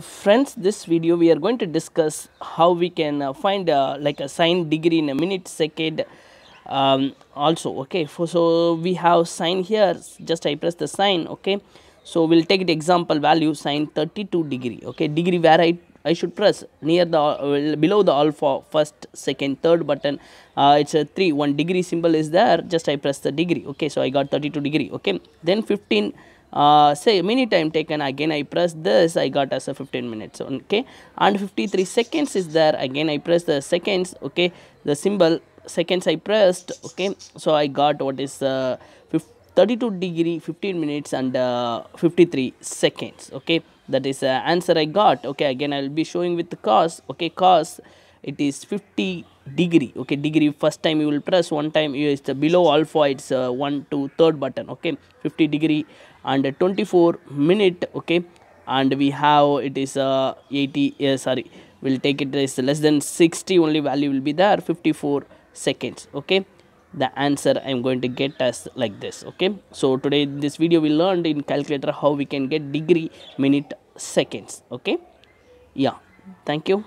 Friends, this video we are going to discuss how we can uh, find uh, like a sine degree in a minute second um, also okay For, so we have sine here just I press the sine okay so we'll take the example value sine 32 degree okay degree where I I should press near the uh, below the alpha first second third button uh, it's a 3 1 degree symbol is there just I press the degree okay so I got 32 degree okay then 15 uh, say many time taken again I press this I got as a 15 minutes okay and 53 seconds is there again I press the seconds okay the symbol seconds I pressed okay so I got what is uh, 32 degree 15 minutes and uh, 53 seconds okay that is uh, answer I got okay again I will be showing with the cos okay cos it is 50 degree okay degree first time you will press one time you is below alpha it's uh, one to third button okay 50 degree and 24 minute okay and we have it is uh, 80 uh, sorry we'll take it as less than 60 only value will be there 54 seconds okay the answer i'm going to get as like this okay so today in this video we learned in calculator how we can get degree minute seconds okay yeah thank you